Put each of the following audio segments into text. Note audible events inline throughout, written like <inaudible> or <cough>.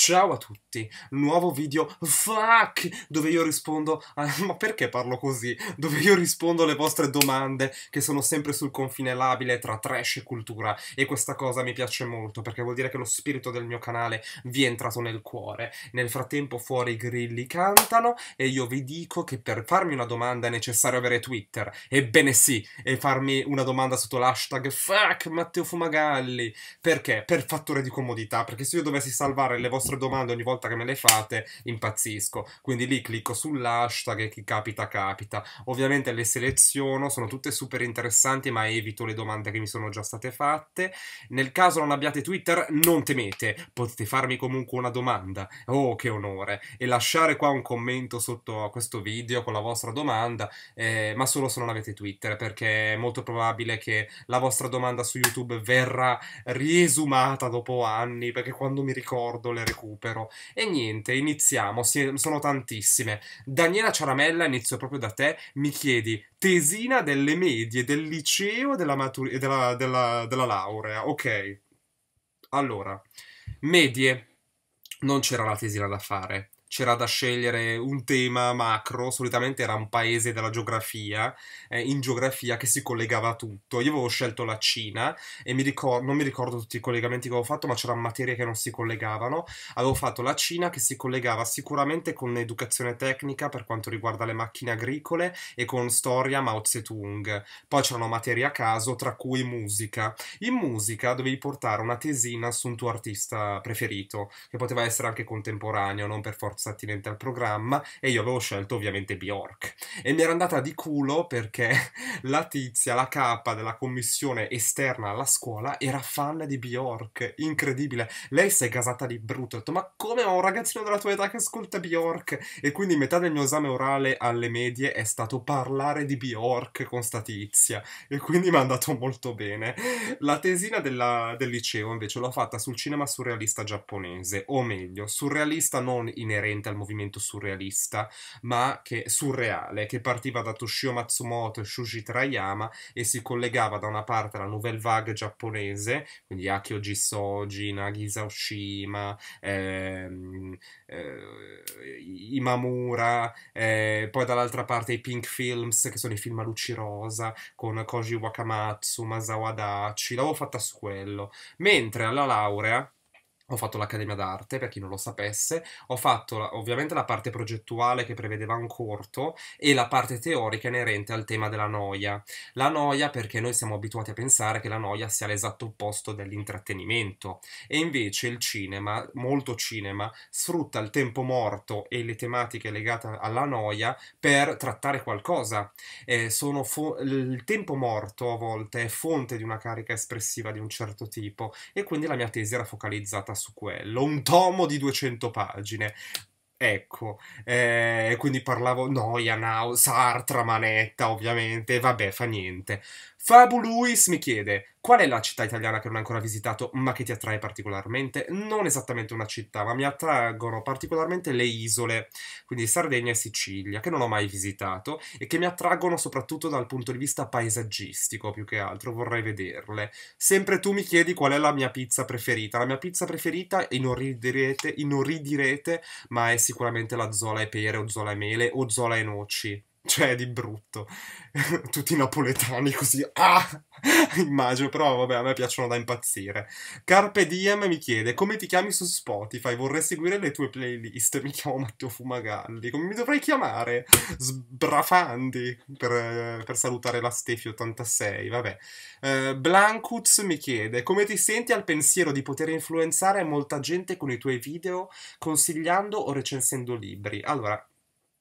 Ciao a tutti, nuovo video fuck dove io rispondo a... <laughs> ma perché parlo così? Dove io rispondo alle vostre domande che sono sempre sul confine labile tra trash e cultura e questa cosa mi piace molto perché vuol dire che lo spirito del mio canale vi è entrato nel cuore. Nel frattempo fuori i grilli cantano e io vi dico che per farmi una domanda è necessario avere Twitter. Ebbene sì, e farmi una domanda sotto l'hashtag fuck Matteo Fumagalli. Perché? Per fattore di comodità, perché se io dovessi salvare le vostre vostre domande ogni volta che me le fate impazzisco. Quindi lì clicco sull'hashtag e chi capita capita. Ovviamente le seleziono, sono tutte super interessanti ma evito le domande che mi sono già state fatte. Nel caso non abbiate Twitter non temete, potete farmi comunque una domanda. Oh che onore! E lasciare qua un commento sotto a questo video con la vostra domanda, eh, ma solo se non avete Twitter perché è molto probabile che la vostra domanda su YouTube verrà riesumata dopo anni perché quando mi ricordo le ricordo recupero. E niente, iniziamo, si, sono tantissime. Daniela Ciaramella, inizio proprio da te, mi chiedi tesina delle medie, del liceo e della, della, della, della laurea. Ok, allora, medie, non c'era la tesina da fare c'era da scegliere un tema macro, solitamente era un paese della geografia, eh, in geografia che si collegava a tutto. Io avevo scelto la Cina e mi ricor- non mi ricordo tutti i collegamenti che avevo fatto, ma c'erano materie che non si collegavano. Avevo fatto la Cina che si collegava sicuramente con educazione tecnica per quanto riguarda le macchine agricole e con storia Mao Zedong. Poi c'erano materie a caso, tra cui musica. In musica dovevi portare una tesina su un tuo artista preferito, che poteva essere anche contemporaneo, non per forza attinente al programma e io avevo scelto ovviamente Bjork e mi era andata di culo perché <laughs> la tizia, la capa della commissione esterna alla scuola era fan di Bjork, incredibile. Lei si è casata di brutto, ho detto ma come ho un ragazzino della tua età che ascolta Bjork? E quindi metà del mio esame orale alle medie è stato parlare di Bjork con sta tizia e quindi mi è andato molto bene. La tesina della, del liceo invece l'ho fatta sul cinema surrealista giapponese, o meglio, surrealista non inerente inerente al movimento surrealista, ma che, surreale, che partiva da Toshio Matsumoto e Shuji Trayama e si collegava da una parte alla nouvelle vague giapponese, quindi Akio Jisoji, Nagisa Oshima, ehm, eh, Imamura, eh, poi dall'altra parte i Pink Films, che sono i film a luci rosa, con Koji Wakamatsu, Masawa Dachi, l'avevo fatta su quello. Mentre alla laurea ho fatto l'Accademia d'Arte, per chi non lo sapesse, ho fatto ovviamente la parte progettuale che prevedeva un corto e la parte teorica inerente al tema della noia. La noia perché noi siamo abituati a pensare che la noia sia l'esatto opposto dell'intrattenimento e invece il cinema, molto cinema, sfrutta il tempo morto e le tematiche legate alla noia per trattare qualcosa. Eh, fo- il tempo morto a volte è fonte di una carica espressiva di un certo tipo e quindi la mia tesi era focalizzata su quello, un tomo di 200 pagine. Ecco, eh, quindi parlavo Noia, Now, Sartra, Manetta, ovviamente, vabbè, fa niente. Fabuluis mi chiede: qual è la città italiana che non hai ancora visitato ma che ti attrae particolarmente? Non esattamente una città, ma mi attraggono particolarmente le isole, quindi Sardegna e Sicilia, che non ho mai visitato e che mi attraggono soprattutto dal punto di vista paesaggistico più che altro, vorrei vederle. Sempre tu mi chiedi qual è la mia pizza preferita. La mia pizza preferita, inorridirete, inorridirete ma è sicuramente la zola e pere o zola e mele o zola e noci cioè di brutto. <laughs> Tutti napoletani così, ah! <laughs> Immagino, però vabbè, a me piacciono da impazzire. Carpe Diem mi chiede, come ti chiami su Spotify? Vorrei seguire le tue playlist. Mi chiamo Matteo Fumagalli. Come mi dovrei chiamare? Sbrafandi, per, per salutare la Stefi 86, vabbè. Uh, Blankutz mi chiede, come ti senti al pensiero di poter influenzare molta gente con i tuoi video, consigliando o recensendo libri? Allora,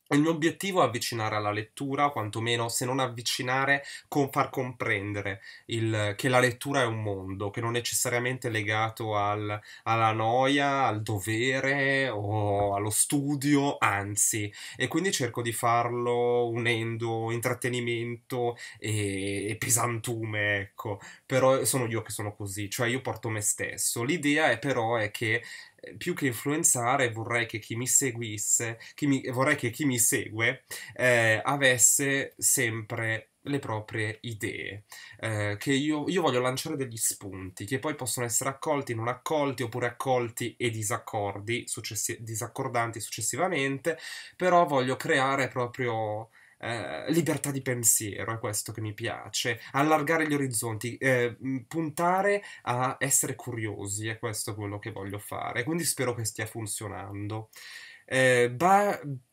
il mio obiettivo è avvicinare alla lettura, quantomeno se non avvicinare, con far comprendere il, che la lettura è un mondo, che non è necessariamente legato al, alla noia, al dovere o allo studio, anzi, e quindi cerco di farlo unendo intrattenimento e, e pesantume, ecco, però sono io che sono così, cioè io porto me stesso. L'idea è però è che eh, più che influenzare vorrei che chi mi seguisse, chi mi, vorrei che chi mi segue eh, avesse sempre le proprie idee, eh, che io, io, voglio lanciare degli spunti che poi possono essere accolti, non accolti oppure accolti e disaccordi, successi- disaccordanti successivamente, però voglio creare proprio eh, libertà di pensiero, è questo che mi piace, allargare gli orizzonti, eh, puntare a essere curiosi, è questo quello che voglio fare, quindi spero che stia funzionando. Eh,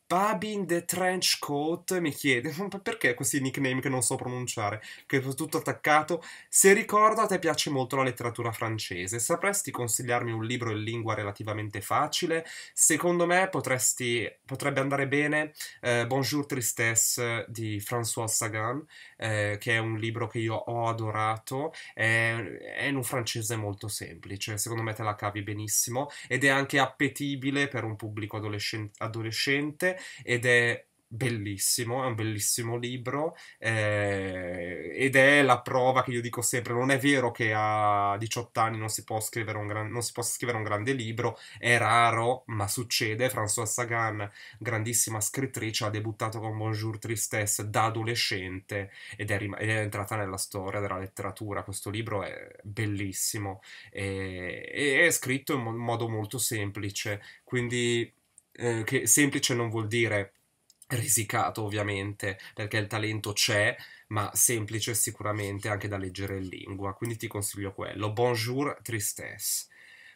Babin the Trench Coat mi chiede perché questi nickname che non so pronunciare, che è tutto attaccato. Se ricordo, a te piace molto la letteratura francese. Sapresti consigliarmi un libro in lingua relativamente facile? Secondo me potresti, potrebbe andare bene eh, Bonjour Tristesse di François Sagan, eh, che è un libro che io ho adorato. È, è in un francese molto semplice, secondo me te la cavi benissimo ed è anche appetibile per un pubblico adolescente. adolescente ed è bellissimo, è un bellissimo libro eh, ed è la prova che io dico sempre, non è vero che a 18 anni non si, può scrivere un gran, non si possa scrivere un grande libro, è raro, ma succede, François Sagan, grandissima scrittrice, ha debuttato con Bonjour Tristesse da adolescente ed è, rim- ed è entrata nella storia della letteratura, questo libro è bellissimo e, eh, e è scritto in modo molto semplice, quindi eh, che semplice non vuol dire risicato ovviamente perché il talento c'è ma semplice sicuramente anche da leggere in lingua quindi ti consiglio quello bonjour tristesse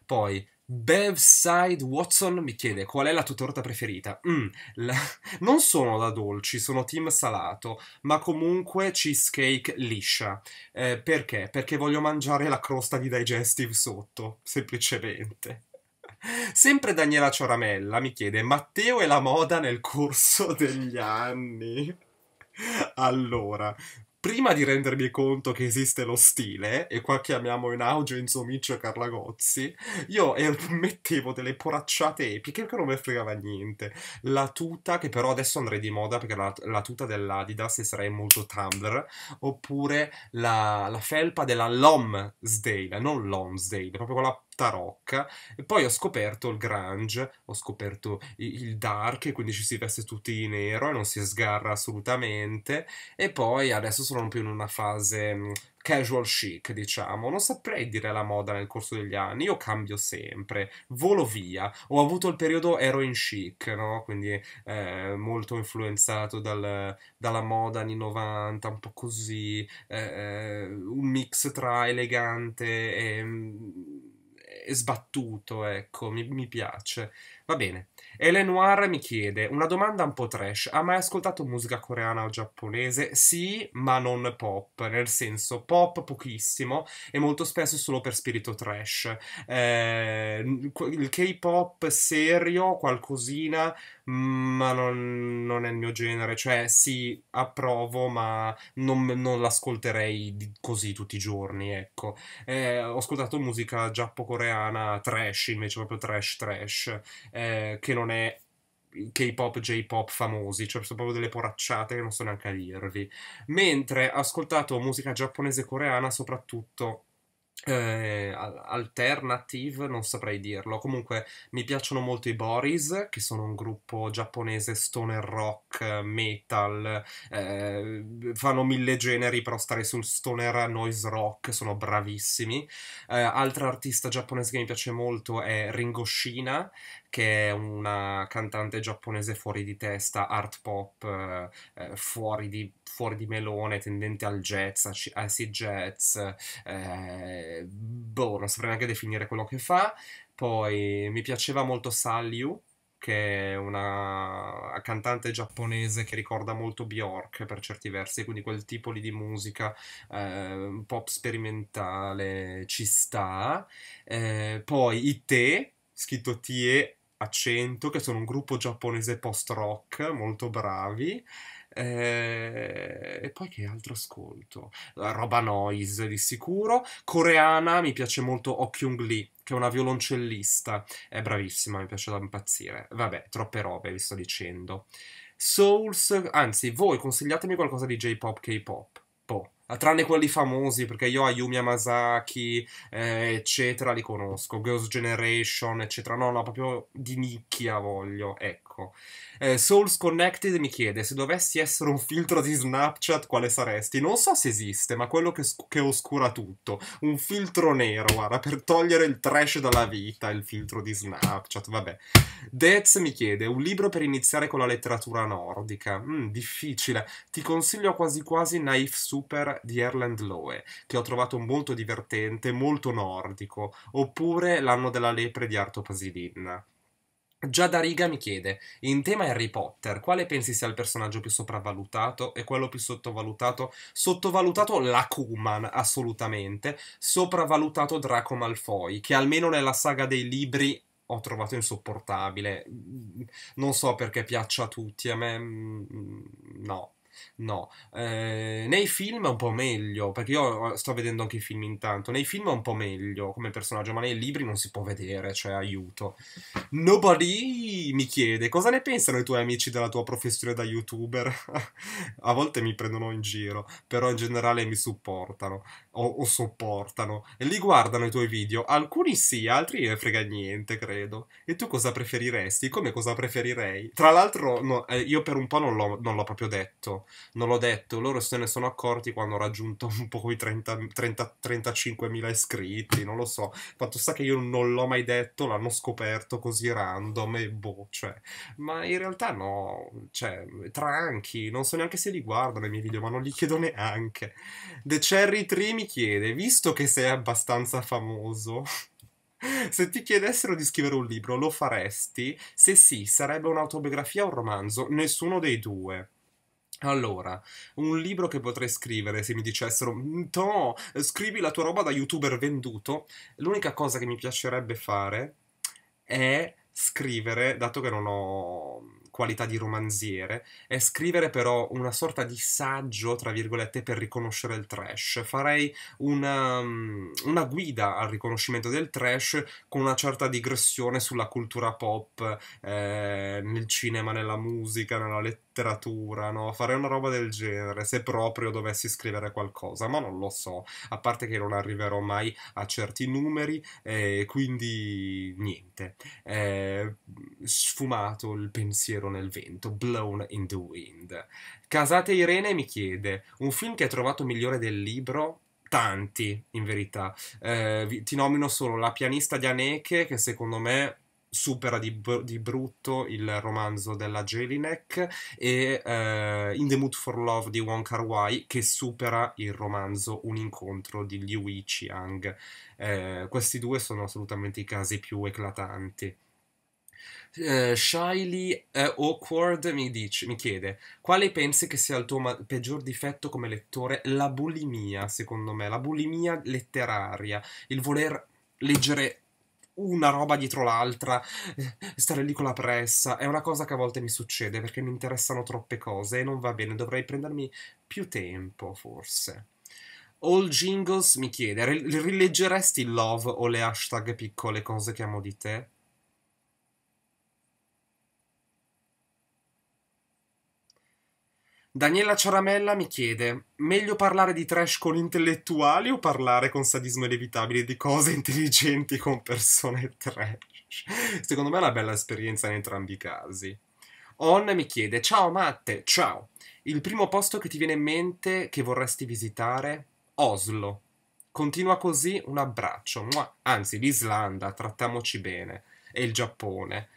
poi Bevside Watson mi chiede qual è la tua torta preferita. Mm, la... <laughs> Non sono da dolci, sono team salato, ma comunque cheesecake liscia. Eh, perché? Perché voglio mangiare la crosta di digestive sotto, semplicemente. Sempre Daniela Cioramella mi chiede Matteo e la moda nel corso degli anni. Allora, prima di rendermi conto che esiste lo stile, e qua chiamiamo in auge Insomiccio Miccio Carla Gozzi, io mettevo delle poracciate epiche che non mi fregava niente. La tuta, che però adesso andrei di moda perché la, la tuta dell'Adidas e sarei molto Tumblr, oppure la, la felpa della Lomsdale, non Lomsdale, proprio quella tarocca e poi ho scoperto il grunge, ho scoperto il dark, quindi ci si veste tutti di nero e non si sgarra assolutamente e poi adesso sono più in una fase mm, casual chic, diciamo. Non saprei dire la moda nel corso degli anni, io cambio sempre, volo via. Ho avuto il periodo heroin chic, no? Quindi eh, molto influenzato dal, dalla moda anni 90, un po' così, eh, eh, un mix tra elegante e mm, sbattuto, ecco, mi, mi piace. Va bene. Elenoir mi chiede, una domanda un po' trash, ha mai ascoltato musica coreana o giapponese? Sì, ma non pop, nel senso pop pochissimo e molto spesso solo per spirito trash. Eh, il K-pop serio, qualcosina ma non, non, è il mio genere. Cioè, sì, approvo, ma non, non l'ascolterei così tutti i giorni, ecco. Eh, ho ascoltato musica giappo-coreana trash, invece proprio trash trash, eh, che non è K-pop, J-pop famosi, cioè sono proprio delle poracciate che non so neanche a dirvi. Mentre ho ascoltato musica giapponese coreana soprattutto eh, alternative, non saprei dirlo. Comunque mi piacciono molto i Boris, che sono un gruppo giapponese stoner rock, metal, eh, fanno mille generi però stare sul stoner noise rock, sono bravissimi. Eh, altra artista giapponese che mi piace molto è Ringo Shina, che è una cantante giapponese fuori di testa, art pop, eh, eh fuori, di, fuori, di, melone, tendente al jazz, acid jazz, eh, boh, non saprei neanche definire quello che fa. Poi mi piaceva molto Salyu, che è una cantante giapponese che ricorda molto Bjork per certi versi, quindi quel tipo di musica eh, pop sperimentale ci sta. Eh, poi Ite, scritto TE Accento, che sono un gruppo giapponese post-rock, molto bravi. Eh, e poi che altro ascolto? Roba noise di sicuro. Coreana mi piace molto Oh Lee, che è una violoncellista. È bravissima, mi piace da impazzire. Vabbè, troppe robe, vi sto dicendo. Souls, anzi, voi consigliatemi qualcosa di J-pop, K-pop. Ah, tranne quelli famosi, perché io Ayumi Hamasaki, eh, eccetera, li conosco, Girls Generation, eccetera, no, no, proprio di nicchia voglio, ecco sacco. Eh, Souls Connected mi chiede se dovessi essere un filtro di Snapchat quale saresti. Non so se esiste, ma quello che, che oscura tutto. Un filtro nero, guarda, per togliere il trash dalla vita, il filtro di Snapchat, vabbè. Dez mi chiede un libro per iniziare con la letteratura nordica. Mm, difficile. Ti consiglio quasi quasi Naif Super di Erland Loe, che ho trovato molto divertente, molto nordico. Oppure L'anno della lepre di Arto Pasilin. Già da Riga mi chiede, in tema Harry Potter, quale pensi sia il personaggio più sopravvalutato e quello più sottovalutato? Sottovalutato Lacuman, assolutamente, sopravvalutato Draco Malfoy, che almeno nella saga dei libri ho trovato insopportabile. Mm, non so perché piaccia a tutti, a me mm, mm, no, No, eh, nei film è un po' meglio, perché io eh, sto vedendo anche i film intanto, nei film è un po' meglio come personaggio, ma nei libri non si può vedere, cioè aiuto. Nobody mi chiede cosa ne pensano i tuoi amici della tua professione da youtuber? <laughs> A volte mi prendono in giro, però in generale mi supportano o, o sopportano e li guardano i tuoi video, alcuni sì, altri ne frega niente, credo. E tu cosa preferiresti? Come cosa preferirei? Tra l'altro, no, eh, io per un po' non l'ho, non l'ho proprio detto non l'ho detto, loro se ne sono accorti quando ho raggiunto un po' i 35.000 iscritti, non lo so. Fatto sta che io non l'ho mai detto, l'hanno scoperto così random e boh, cioè. Ma in realtà no, cioè, tranchi, non so neanche se li guardano i miei video, ma non li chiedo neanche. The Cherry Tree mi chiede, visto che sei abbastanza famoso... <laughs> Se ti chiedessero di scrivere un libro, lo faresti? Se sì, sarebbe un'autobiografia o un romanzo? Nessuno dei due. Allora, un libro che potrei scrivere se mi dicessero No, mm, scrivi la tua roba da youtuber venduto. L'unica cosa che mi piacerebbe fare è scrivere, dato che non ho qualità di romanziere, è scrivere però una sorta di saggio, tra virgolette, per riconoscere il trash. Farei una, um, una guida al riconoscimento del trash con una certa digressione sulla cultura pop, eh, nel cinema, nella musica, nella letteratura, no? Farei una roba del genere, se proprio dovessi scrivere qualcosa, ma non lo so, a parte che non arriverò mai a certi numeri, eh, quindi niente. Eh, sfumato il pensiero libro nel vento, Blown in the Wind. Casate Irene mi chiede, un film che hai trovato migliore del libro? Tanti, in verità. Eh, ti nomino solo La pianista di Aneke, che secondo me supera di, di, brutto il romanzo della Jelinek e uh, In the Mood for Love di Wong Kar Wai che supera il romanzo Un incontro di Liu Chiang. Uh, eh, questi due sono assolutamente i casi più eclatanti. Uh, eh, Shiley uh, Awkward mi, dice, mi chiede quale pensi che sia il tuo ma- peggior difetto come lettore? La bulimia, secondo me, la bulimia letteraria, il voler leggere una roba dietro l'altra, eh, stare lì con la pressa, è una cosa che a volte mi succede perché mi interessano troppe cose e non va bene, dovrei prendermi più tempo forse. All Jingles mi chiede, rileggeresti il love o le hashtag piccole cose che amo di te? Daniela Ciaramella mi chiede: meglio parlare di trash con intellettuali o parlare con sadismo inevitabile di cose <laughs> intelligenti con persone trash? Secondo me è una bella esperienza in entrambi i casi. On mi chiede: Ciao Matte, ciao. Il primo posto che ti viene in mente che vorresti visitare? Oslo. Continua così, un abbraccio. Mua. Anzi, l'Islanda, trattiamoci bene. E il Giappone.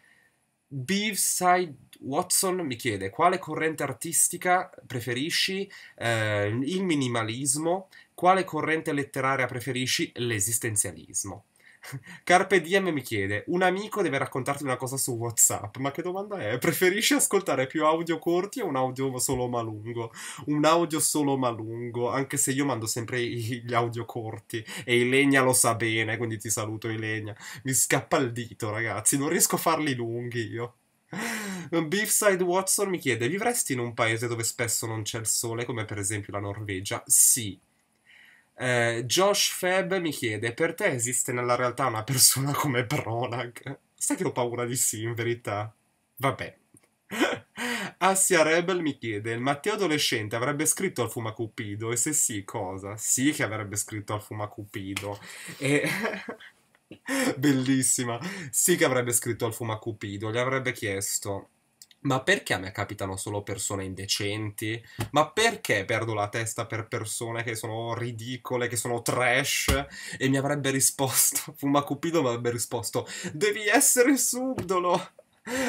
Beefside Watson mi chiede quale corrente artistica preferisci, eh, il minimalismo, quale corrente letteraria preferisci, l'esistenzialismo. <laughs> Carpe Diem mi chiede: Un amico deve raccontarti una cosa su WhatsApp. Ma che domanda è? Preferisci ascoltare più audio corti o un audio solo ma lungo? Un audio solo ma lungo, anche se io mando sempre gli audio corti. E Ilegna lo sa bene, quindi ti saluto, Ilegna. Mi scappa il dito, ragazzi. Non riesco a farli lunghi io. <laughs> Beefside Watson mi chiede: vivresti in un paese dove spesso non c'è il sole, come per esempio la Norvegia? Sì. Eh, Josh Feb mi chiede: per te esiste nella realtà una persona <laughs> come Pronag? Sai che ho paura di sì, in verità. Vabbè. <laughs> Assia Rebel mi chiede: il Matteo adolescente avrebbe scritto al Fumacupido? E se sì, cosa? Sì, che avrebbe scritto al Fumacupido. E. <laughs> Bellissima. Sì che avrebbe scritto al fumacupido, gli avrebbe chiesto ma perché a me capitano solo persone indecenti? Ma perché perdo la testa per persone che sono ridicole, che sono trash? E mi avrebbe risposto, <laughs> Fumacupido mi avrebbe risposto, devi essere subdolo!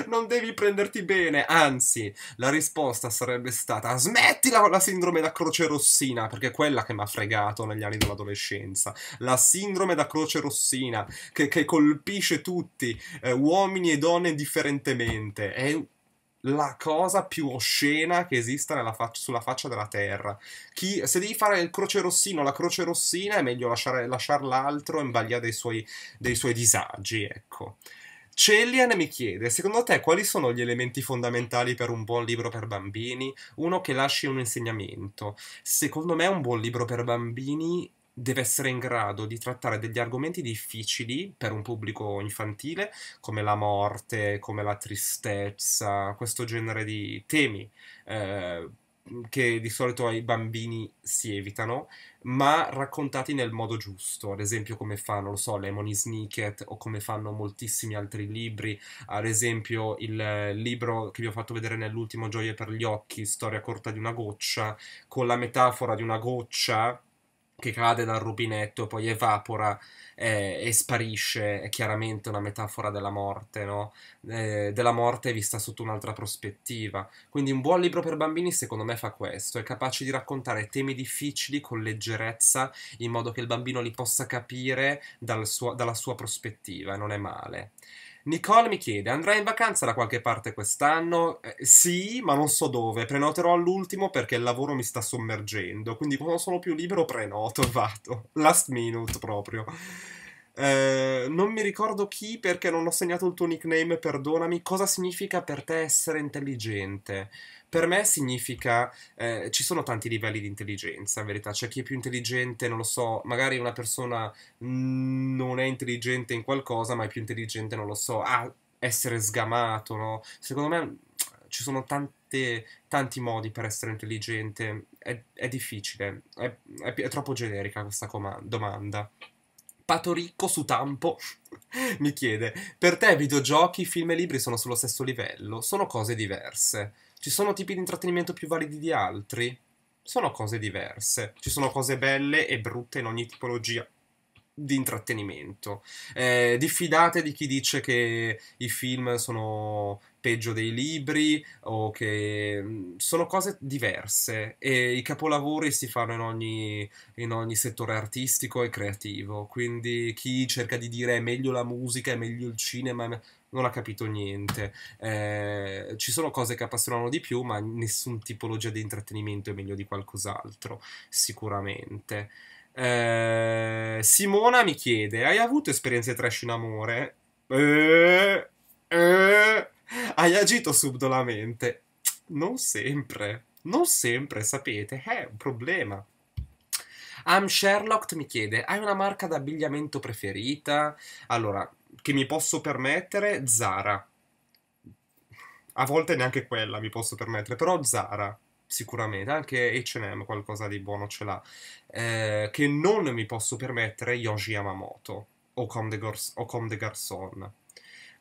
Non devi prenderti bene, anzi, la risposta sarebbe stata smettila con la sindrome da croce rossina, perché è quella che mi ha fregato negli anni dell'adolescenza. La sindrome da croce rossina, che, che colpisce tutti, eh, uomini e donne differentemente. È la cosa più oscena che esista fac- sulla faccia della terra. Chi, se devi fare il croce rossino, la croce rossina, è meglio lasciare, lasciar l'altro in balia dei suoi, dei suoi disagi, ecco. Cellian mi chiede, secondo te quali sono gli elementi fondamentali per un buon libro per bambini? Uno che lasci un insegnamento. Secondo me un buon libro per bambini deve essere in grado di trattare degli argomenti difficili per un pubblico infantile, come la morte, come la tristezza, questo genere di temi. Eh, che di solito ai bambini si evitano, ma raccontati nel modo giusto, ad esempio come fanno, lo so, Lemony Snicket o come fanno moltissimi altri libri, ad esempio il libro che vi ho fatto vedere nell'ultimo Gioie per gli occhi, Storia corta di una goccia, con la metafora di una goccia che cade dal rubinetto, poi evapora eh, e sparisce, è chiaramente una metafora della morte, no? eh, della morte vista sotto un'altra prospettiva. Quindi un buon libro per bambini secondo me fa questo, è capace di raccontare temi difficili con leggerezza in modo che il bambino li possa capire dal suo, dalla sua prospettiva, non è male. Nicole mi chiede: andrai in vacanza da qualche parte quest'anno? Eh, sì, ma non so dove. Prenoterò all'ultimo perché il lavoro mi sta sommergendo. Quindi, quando sono più libero, prenoto. <laughs> Vado. Last minute proprio. Eh, non mi ricordo chi perché non ho segnato il tuo nickname, perdonami. Cosa significa per te essere intelligente? per me significa eh, ci sono tanti livelli di intelligenza, in verità. C'è chi è più intelligente, non lo so, magari una persona non è intelligente in qualcosa, ma è più intelligente, non lo so, a essere sgamato, no? Secondo me ci sono tante, tanti modi per essere intelligente. È, è difficile, è, è, è, troppo generica questa domanda. Pato ricco su Tampo <laughs> mi chiede: Per te videogiochi, film e libri sono sullo stesso livello? Sono cose diverse. Ci sono tipi di intrattenimento più validi di altri? Sono cose diverse. Ci sono cose belle e brutte in ogni tipologia di intrattenimento. Eh, diffidate di chi dice che i film sono peggio dei libri o che mm, sono cose diverse e i capolavori si fanno in ogni, in ogni settore artistico e creativo, quindi chi cerca di dire è meglio la musica, è meglio il cinema, non ha capito niente. Eh, ci sono cose che appassionano di più, ma nessun tipologia di intrattenimento è meglio di qualcos'altro, sicuramente. Eh, Simona mi chiede: Hai avuto esperienze trash in amore? Eh, eh. Hai agito subdolamente. Non sempre, non sempre, sapete, è un problema. Am Sherlock mi chiede: hai una marca d'abbigliamento preferita? Allora, che mi posso permettere? Zara. A volte neanche quella mi posso permettere, però Zara sicuramente, anche H&M qualcosa di buono ce l'ha, eh, che non mi posso permettere Yoshi Yamamoto o Comme des, Gar- Garçon.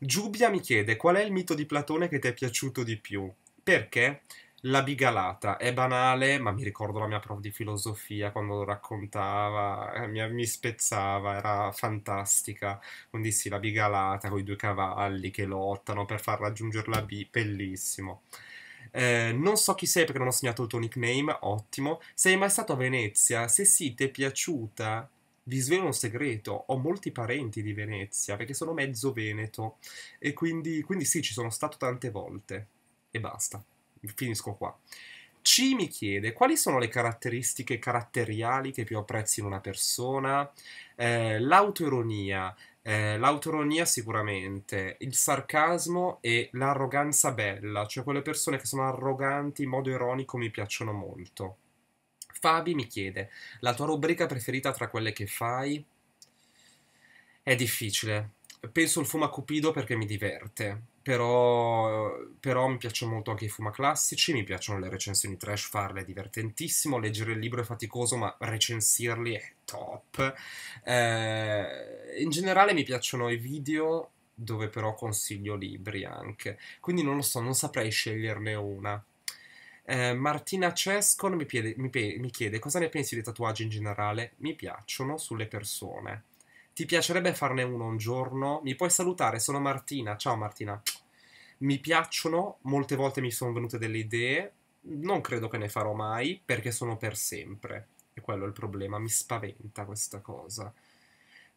Giubbia mi chiede qual è il mito di Platone che ti è piaciuto di più? Perché? La bigalata è banale, ma mi ricordo la mia prof di filosofia quando lo raccontava, eh, mi, mi spezzava, era fantastica. Quindi sì, la bigalata con i due cavalli che lottano per far raggiungere la B, bellissimo. Eh, non so chi sei perché non ho segnato il tuo nickname, ottimo. Sei mai stato a Venezia? Se sì, ti è piaciuta? vi svelo un segreto, ho molti parenti di Venezia perché sono mezzo veneto e quindi, quindi sì, ci sono stato tante volte e basta, finisco qua. C mi chiede quali sono le caratteristiche caratteriali che più apprezzi in una persona, eh, l'autoironia, eh, l'autoironia sicuramente, il sarcasmo e l'arroganza bella, cioè quelle persone che sono arroganti in modo ironico mi piacciono molto. Fabi mi chiede, la tua rubrica preferita tra quelle che fai? È difficile. Penso il Fuma Cupido perché mi diverte, però, però mi piacciono molto anche i Fuma classici, mi piacciono le recensioni trash, farle è divertentissimo, leggere il libro è faticoso ma recensirli è top. Eh, in generale mi piacciono i video dove però consiglio libri anche, quindi non lo so, non saprei sceglierne una. Eh, Martina Cescon mi, piede, mi, mi chiede cosa ne pensi dei tatuaggi in generale? Mi piacciono sulle persone. Ti piacerebbe farne uno un giorno? Mi puoi salutare, sono Martina. Ciao Martina. Mi piacciono, molte volte mi sono venute delle idee, non credo che ne farò mai perché sono per sempre. E quello è il problema, mi spaventa questa cosa.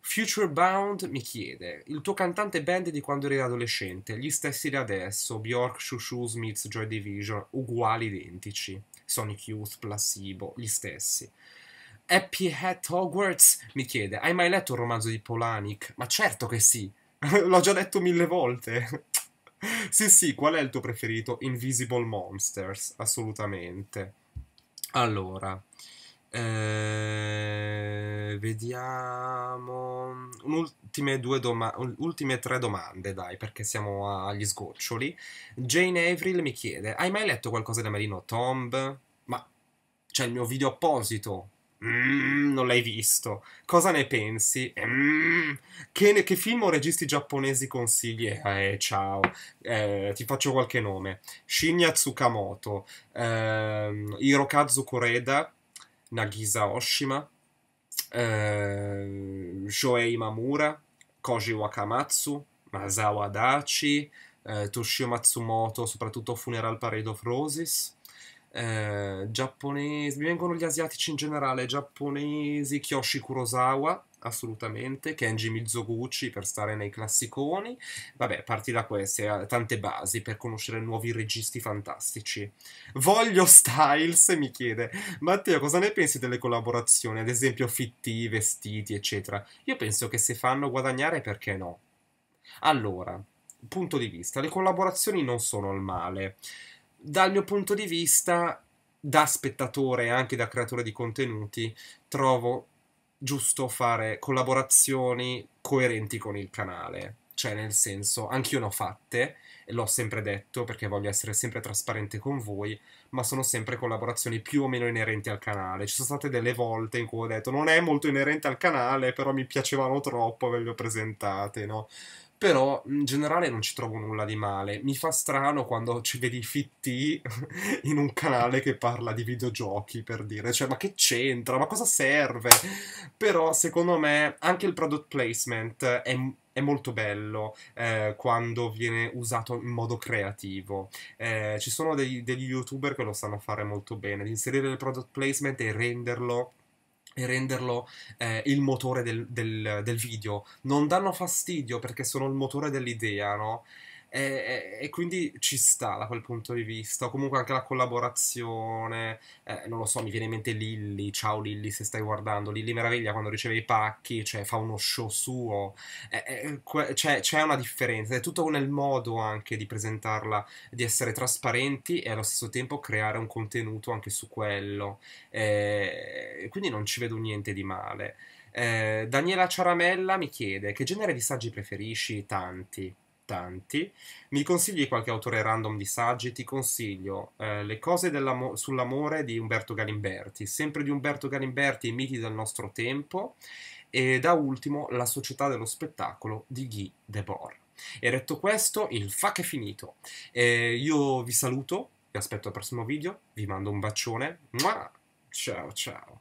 Future Bound mi chiede, il tuo cantante band di quando eri adolescente, gli stessi di adesso, Bjork, Shushu, Smith, Joy Division, uguali, identici, Sonic Youth, Placebo, gli stessi. Happy Hat Hogwarts mi chiede, hai mai letto un romanzo di Polanic? Ma certo che sì, <laughs> l'ho già detto mille volte. <laughs> sì, sì, qual è il tuo preferito? Invisible Monsters, assolutamente. Allora, eh, vediamo. Ultime, due doma- ultime tre domande, dai, perché siamo agli sgoccioli. Jane Avril mi chiede: Hai mai letto qualcosa di Marino Tomb? Ma c'è cioè, il mio video apposito. Mm, non l'hai visto. Cosa ne pensi? Mm, che, che, film o registi giapponesi consigli? Eh, ciao. Eh, ti faccio qualche nome: Shinya Tsukamoto, eh, Hirokazu Koreda. Nagisa Oshima, eh, Shoei Mamura, Koji Wakamatsu, Masao Adachi, eh, Toshio Matsumoto, soprattutto Funeral Parade of Roses, eh, giapponesi, mi vengono gli asiatici in generale, giapponesi, Kyoshi Kurosawa, assolutamente. Kenji Mizoguchi per stare nei classiconi. Vabbè, parti da queste, eh, tante basi per conoscere nuovi registi fantastici. Voglio Styles mi chiede: Matteo, cosa ne pensi delle collaborazioni, ad esempio fitti, vestiti, eccetera? Io penso che se fanno guadagnare, perché no? Allora, punto di vista, le collaborazioni non sono il male. Dal mio punto di vista, da spettatore e anche da creatore di contenuti, trovo giusto fare collaborazioni coerenti con il canale. Cioè, nel senso, anch'io ne ho fatte, e l'ho sempre detto perché voglio essere sempre trasparente con voi, ma sono sempre collaborazioni più o meno inerenti al canale. Ci sono state delle volte in cui ho detto non è molto inerente al canale, però mi piacevano troppo e ve le ho presentate, no? però in generale non ci trovo nulla di male. Mi fa strano quando ci vedi Fitti <laughs> in un canale che parla di videogiochi, per dire, cioè, ma che c'entra? Ma cosa serve? Però, secondo me, anche il product placement è è molto bello eh, quando viene usato in modo creativo. Eh, ci sono dei, degli youtuber che lo sanno fare molto bene, di inserire il product placement e renderlo e renderlo eh, il motore del, del, del video. Non danno fastidio perché sono il motore dell'idea, no? E, e, quindi ci sta da quel punto di vista, o comunque anche la collaborazione, eh, non lo so, mi viene in mente Lilly, ciao Lilly se stai guardando, Lilly Meraviglia quando riceve i pacchi, cioè fa uno show suo, eh, eh, c'è, cioè, c'è una differenza, è tutto nel modo anche di presentarla, di essere trasparenti e allo stesso tempo creare un contenuto anche su quello, quindi non ci vedo niente di male. Eh, Daniela Ciaramella mi chiede che genere di saggi preferisci? Tanti tanti. Mi consigli qualche autore random di saggi? Ti consiglio eh, Le cose sull'amore di Umberto Galimberti, sempre di Umberto Galimberti, i miti del nostro tempo, e da ultimo La società dello spettacolo di Guy Debord. E detto questo, il FAC è finito. Eh, io vi saluto, vi aspetto al prossimo video, vi mando un bacione. Mua! Ciao ciao!